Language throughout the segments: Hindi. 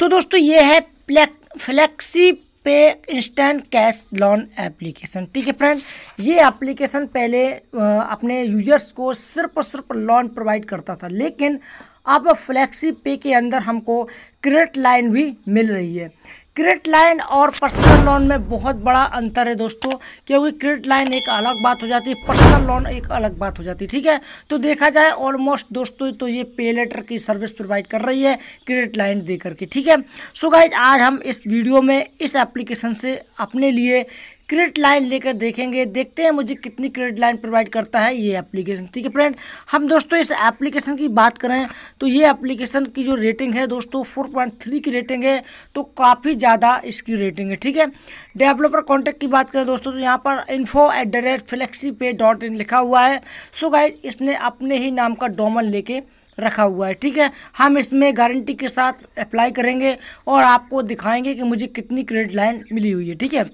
तो दोस्तों ये है फ्लेक्सी पे इंस्टेंट कैश लोन एप्लीकेशन ठीक है फ्रेंड ये एप्लीकेशन पहले अपने यूजर्स को सिर्फ और सिर्फ लोन प्रोवाइड करता था लेकिन अब फ्लैक्सी पे के अंदर हमको क्रेडिट लाइन भी मिल रही है क्रेडिट लाइन और पर्सनल लोन में बहुत बड़ा अंतर है दोस्तों क्योंकि क्रेडिट लाइन एक अलग बात हो जाती है पर्सनल लोन एक अलग बात हो जाती है ठीक है तो देखा जाए ऑलमोस्ट दोस्तों तो ये पे लेटर की सर्विस प्रोवाइड कर रही है क्रेडिट लाइन देकर के ठीक है सो so गाइज आज हम इस वीडियो में इस एप्लीकेशन से अपने लिए क्रेडिट लाइन लेकर देखेंगे देखते हैं मुझे कितनी क्रेडिट लाइन प्रोवाइड करता है ये एप्लीकेशन ठीक है फ्रेंड हम दोस्तों इस एप्लीकेशन की बात करें तो ये एप्लीकेशन की जो रेटिंग है दोस्तों 4.3 की रेटिंग है तो काफ़ी ज़्यादा इसकी रेटिंग है ठीक है डेवलपर कॉन्टैक्ट की बात करें दोस्तों तो यहाँ पर info at the rate flexi pay dot in लिखा हुआ है सो गाय इसने अपने ही नाम का डोमन लेके रखा हुआ है ठीक है हम इसमें गारंटी के साथ अप्लाई करेंगे और आपको दिखाएंगे कि मुझे कितनी क्रेडिट लाइन मिली हुई है ठीक है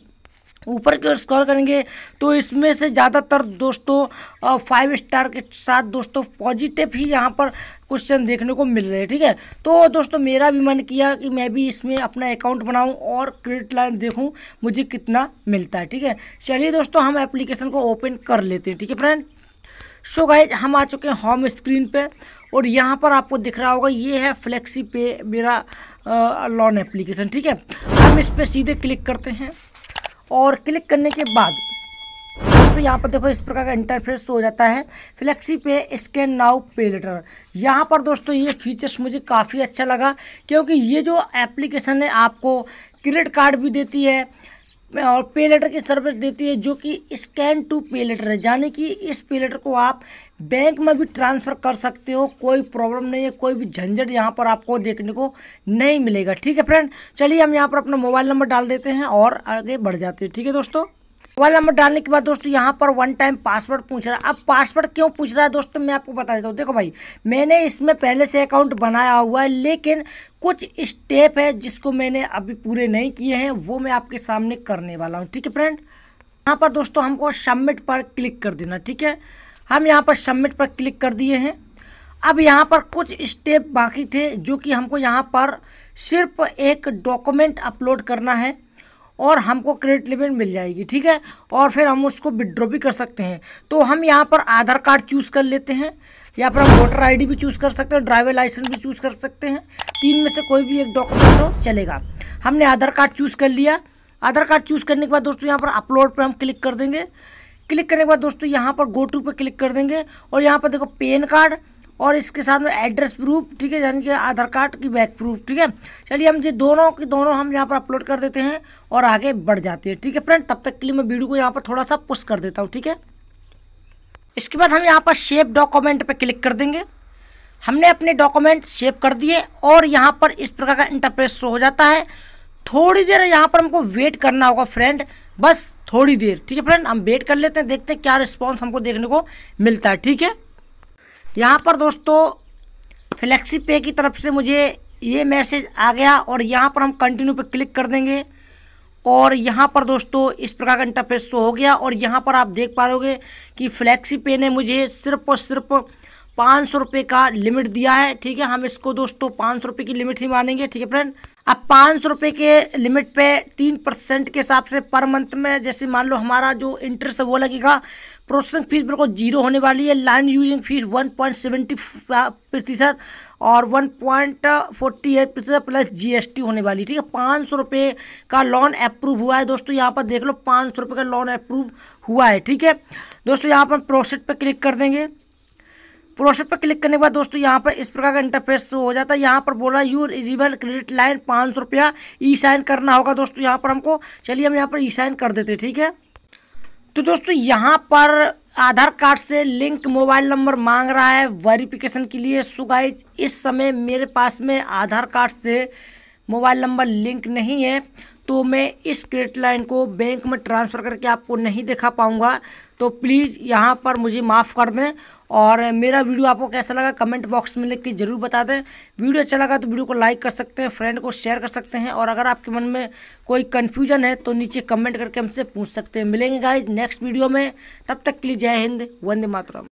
ऊपर की ओर स्क्रॉल करेंगे तो इसमें से ज़्यादातर दोस्तों फाइव स्टार के साथ दोस्तों पॉजिटिव ही यहाँ पर क्वेश्चन देखने को मिल रहे हैं ठीक है तो दोस्तों मेरा भी मन किया कि मैं भी इसमें अपना अकाउंट बनाऊं और क्रेडिट लाइन देखूं मुझे कितना मिलता है ठीक है चलिए दोस्तों हम एप्लीकेशन को ओपन कर लेते हैं ठीक है फ्रेंड सो गाय हम आ चुके हैं होम स्क्रीन पर और यहाँ पर आपको दिख रहा होगा ये है फ्लेक्सी पे मेरा लॉन एप्लीकेशन ठीक है हम इस पर सीधे क्लिक करते हैं और क्लिक करने के बाद तो यहाँ पर देखो इस प्रकार का इंटरफेस हो जाता है फ्लेक्सी पे स्कैन नाउ पे लेटर यहाँ पर दोस्तों ये फीचर्स मुझे काफ़ी अच्छा लगा क्योंकि ये जो एप्लीकेशन है आपको क्रेडिट कार्ड भी देती है और पे लेटर की सर्विस देती है जो कि स्कैन टू पे लेटर है यानी कि इस पे लेटर को आप बैंक में भी ट्रांसफ़र कर सकते हो कोई प्रॉब्लम नहीं है कोई भी झंझट यहाँ पर आपको देखने को नहीं मिलेगा ठीक है फ्रेंड चलिए हम यहाँ पर अपना मोबाइल नंबर डाल देते हैं और आगे बढ़ जाते हैं ठीक है दोस्तों मोबाइल नंबर डालने के बाद दोस्तों यहाँ पर वन टाइम पासवर्ड पूछ रहा है अब पासवर्ड क्यों पूछ रहा है दोस्तों मैं आपको बता देता हूँ देखो भाई मैंने इसमें पहले से अकाउंट बनाया हुआ है लेकिन कुछ स्टेप है जिसको मैंने अभी पूरे नहीं किए हैं वो मैं आपके सामने करने वाला हूँ ठीक है फ्रेंड यहाँ पर दोस्तों हमको सबमिट पर क्लिक कर देना ठीक है हम यहाँ पर सबमिट पर क्लिक कर दिए हैं अब यहाँ पर कुछ स्टेप बाकी थे जो कि हमको यहाँ पर सिर्फ एक डॉक्यूमेंट अपलोड करना है और हमको क्रेडिट लिमिट मिल जाएगी ठीक है और फिर हम उसको विड्रॉ भी कर सकते हैं तो हम यहाँ पर आधार कार्ड चूज़ कर लेते हैं यहाँ पर हम वोटर आई भी चूज़ कर सकते हैं ड्राइवर लाइसेंस भी चूज़ कर सकते हैं तीन में से कोई भी एक डॉक्यूमेंट हो चलेगा हमने आधार कार्ड चूज़ कर लिया आधार कार्ड चूज़ करने के बाद दोस्तों यहाँ पर अपलोड पर हम क्लिक कर देंगे क्लिक करने के बाद दोस्तों यहाँ पर गो टू पर क्लिक कर देंगे और यहाँ पर देखो पेन कार्ड और इसके साथ में एड्रेस प्रूफ ठीक है यानी कि आधार कार्ड की बैक प्रूफ ठीक है चलिए हम ये दोनों की दोनों हम यहाँ पर अपलोड कर देते हैं और आगे बढ़ जाते हैं ठीक है फ्रेंड तब तक के लिए मैं वीडियो को यहाँ पर थोड़ा सा पुश कर देता हूँ ठीक है इसके बाद हम यहाँ पर शेप डॉक्यूमेंट पर क्लिक कर देंगे हमने अपने डॉक्यूमेंट सेव कर दिए और यहाँ पर इस प्रकार का इंटरप्रेस शो हो जाता है थोड़ी देर यहाँ पर हमको वेट करना होगा फ्रेंड बस थोड़ी देर ठीक है फ्रेंड हम वेट कर लेते हैं देखते हैं क्या रिस्पॉन्स हमको देखने को मिलता है ठीक है यहाँ पर दोस्तों फ्लेक्सी पे की तरफ से मुझे ये मैसेज आ गया और यहाँ पर हम कंटिन्यू पर क्लिक कर देंगे और यहाँ पर दोस्तों इस प्रकार का इंटरफेस शो हो गया और यहाँ पर आप देख पा रहे कि फ्लैक्सी पे ने मुझे सिर्फ और सिर्फ पाँच सौ रुपये का लिमिट दिया है ठीक है हम इसको दोस्तों पाँच सौ रुपये की लिमिट ही मानेंगे ठीक है फ्रेंड अब पाँच सौ रुपये के लिमिट पे तीन परसेंट के हिसाब से पर मंथ में जैसे मान लो हमारा जो इंटरेस्ट है वो लगेगा प्रोसेसिंग फीस बिल्कुल जीरो होने वाली है line using fees one point seventy प्रतिशत और वन पॉइंट फोर्टी एट प्रतिशत प्लस जीएसटी होने वाली ठीक है पाँच सौ रुपये का लोन अप्रूव हुआ है दोस्तों यहाँ पर देख लो पाँच सौ रुपये का लोन अप्रूव हुआ है ठीक है दोस्तों यहाँ पर प्रोसेट पर क्लिक कर देंगे प्रोसेस पर क्लिक करने के बाद दोस्तों यहाँ पर इस प्रकार का इंटरफेस हो जाता है यहाँ पर बोला यू रिवर क्रेडिट लाइन पाँच सौ रुपया ई साइन करना होगा दोस्तों यहाँ पर हमको चलिए हम यहाँ पर ई साइन कर देते हैं ठीक है तो दोस्तों यहाँ पर आधार कार्ड से लिंक मोबाइल नंबर मांग रहा है वेरिफिकेशन के लिए सुगाइज इस समय मेरे पास में आधार कार्ड से मोबाइल नंबर लिंक नहीं है तो मैं इस क्रेडिट लाइन को बैंक में ट्रांसफ़र करके आपको नहीं दिखा पाऊँगा तो प्लीज़ यहाँ पर मुझे माफ़ कर दें और मेरा वीडियो आपको कैसा लगा कमेंट बॉक्स में लिख के ज़रूर बता दें वीडियो अच्छा लगा तो वीडियो को लाइक कर सकते हैं फ्रेंड को शेयर कर सकते हैं और अगर आपके मन में कोई कन्फ्यूजन है तो नीचे कमेंट करके हमसे पूछ सकते हैं मिलेंगे गाइज नेक्स्ट वीडियो में तब तक के लिए जय हिंद वंदे मातरम